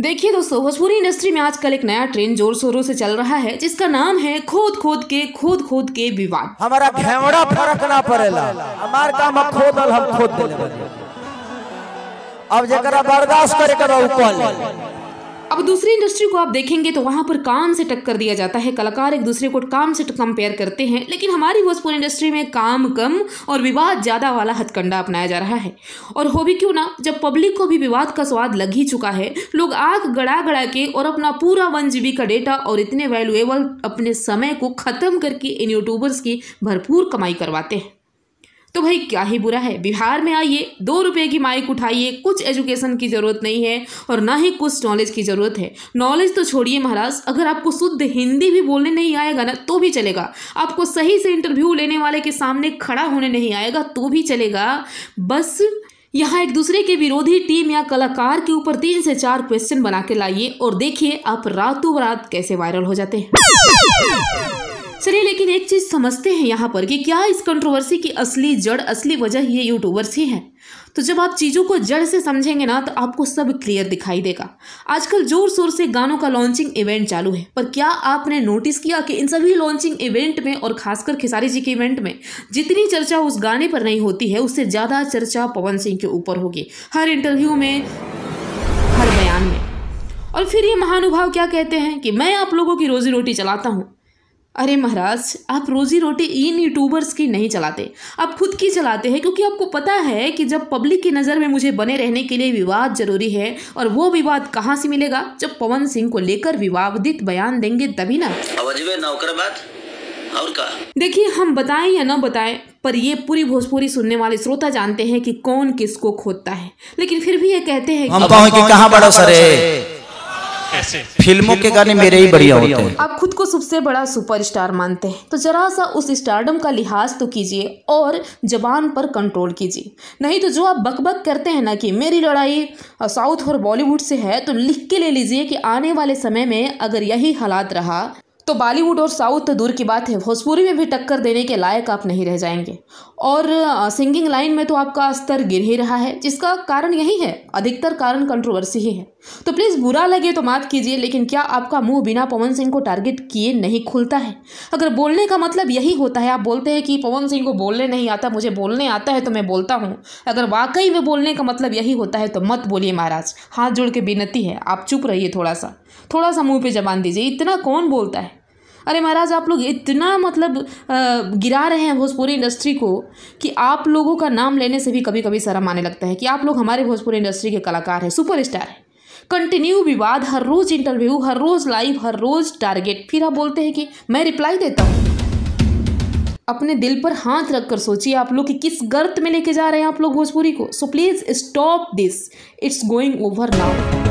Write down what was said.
देखिए दोस्तों भोजपुरी इंडस्ट्री में आजकल एक नया ट्रेंड जोर शोरों से चल रहा है जिसका नाम है खोद खोद के खोद खोद के विवाद हमारा घेवड़ा फरकना पड़ेगा हमार काम खोदल हम खोद अब जरा बर्दाश्त करे अब दूसरी इंडस्ट्री को आप देखेंगे तो वहाँ पर काम से टक्कर दिया जाता है कलाकार एक दूसरे को काम से कंपेयर करते हैं लेकिन हमारी भोजपुर इंडस्ट्री में काम कम और विवाद ज़्यादा वाला हथकंडा अपनाया जा रहा है और हो भी क्यों ना जब पब्लिक को भी विवाद का स्वाद लग ही चुका है लोग आग गड़ा गड़ा के और अपना पूरा वन जी का डेटा और इतने वैल्यूएबल अपने समय को ख़त्म करके इन यूट्यूबर्स की भरपूर कमाई करवाते हैं तो भाई क्या ही बुरा है बिहार में आइए दो रुपये की माइक उठाइए कुछ एजुकेशन की ज़रूरत नहीं है और ना ही कुछ नॉलेज की ज़रूरत है नॉलेज तो छोड़िए महाराज अगर आपको शुद्ध हिंदी भी बोलने नहीं आएगा ना तो भी चलेगा आपको सही से इंटरव्यू लेने वाले के सामने खड़ा होने नहीं आएगा तो भी चलेगा बस यहाँ एक दूसरे के विरोधी टीम या कलाकार के ऊपर तीन से चार क्वेश्चन बना के लाइए और देखिए आप रातों रात कैसे वायरल हो जाते हैं चलिए लेकिन एक चीज समझते हैं यहाँ पर कि क्या इस कंट्रोवर्सी की असली जड़ असली वजह ये यूट्यूबर्स ही हैं तो जब आप चीज़ों को जड़ से समझेंगे ना तो आपको सब क्लियर दिखाई देगा आजकल जोर शोर से गानों का लॉन्चिंग इवेंट चालू है पर क्या आपने नोटिस किया कि इन सभी लॉन्चिंग इवेंट में और खासकर खेसारी जी के इवेंट में जितनी चर्चा उस गाने पर नहीं होती है उससे ज़्यादा चर्चा पवन सिंह के ऊपर होगी हर इंटरव्यू में हर बयान में और फिर ये महानुभाव क्या कहते हैं कि मैं आप लोगों की रोजी रोटी चलाता हूँ अरे महाराज आप रोजी रोटी इन यूट्यूबर्स की नहीं चलाते आप खुद की चलाते हैं क्योंकि आपको पता है कि जब पब्लिक की नज़र में मुझे बने रहने के लिए विवाद जरूरी है और वो विवाद कहाँ से मिलेगा जब पवन सिंह को लेकर विवादित बयान देंगे तभी ना और का देखिए हम बताएं या न बताएं पर ये पूरी भोजपुरी सुनने वाले श्रोता जानते हैं कि कौन किसको खोदता है लेकिन फिर भी ये कहते हैं कहाँ बड़ा सर है कैसे फिल्मों के गाने मेरे ही बढ़िया होते हैं आप खुद को सबसे बड़ा सुपरस्टार मानते हैं तो जरा सा उस स्टारडम का लिहाज तो कीजिए और जबान पर कंट्रोल कीजिए नहीं तो जो आप बकबक करते हैं ना कि मेरी लड़ाई साउथ और बॉलीवुड से है तो लिख के ले लीजिए कि आने वाले समय में अगर यही हालात रहा तो बॉलीवुड और साउथ तो दूर की बात है भोजपुरी में भी टक्कर देने के लायक आप नहीं रह जाएंगे और सिंगिंग लाइन में तो आपका स्तर गिर ही रहा है जिसका कारण यही है अधिकतर कारण कंट्रोवर्सी ही है तो प्लीज़ बुरा लगे तो मात कीजिए लेकिन क्या आपका मुंह बिना पवन सिंह को टारगेट किए नहीं खुलता है अगर बोलने का मतलब यही होता है आप बोलते हैं कि पवन सिंह को बोलने नहीं आता मुझे बोलने आता है तो मैं बोलता हूँ अगर वाकई में बोलने का मतलब यही होता है तो मत बोलिए महाराज हाथ जोड़ के विनती है आप चुप रहिए थोड़ा सा थोड़ा सा मुँह पर जबान दीजिए इतना कौन बोलता है अरे महाराज आप लोग इतना मतलब गिरा रहे हैं भोजपुरी इंडस्ट्री को कि आप लोगों का नाम लेने से भी कभी कभी शर्म आने लगता है कि आप लोग हमारे भोजपुरी इंडस्ट्री के कलाकार हैं सुपर स्टार हैं कंटिन्यू विवाद हर रोज़ इंटरव्यू हर रोज़ लाइव हर रोज़ टारगेट फिर आप बोलते हैं कि मैं रिप्लाई देता हूँ अपने दिल पर हाथ रख कर सोचिए आप लोग कि किस गर्त में लेके जा रहे हैं आप लोग भोजपुरी को so please stop this it's going over now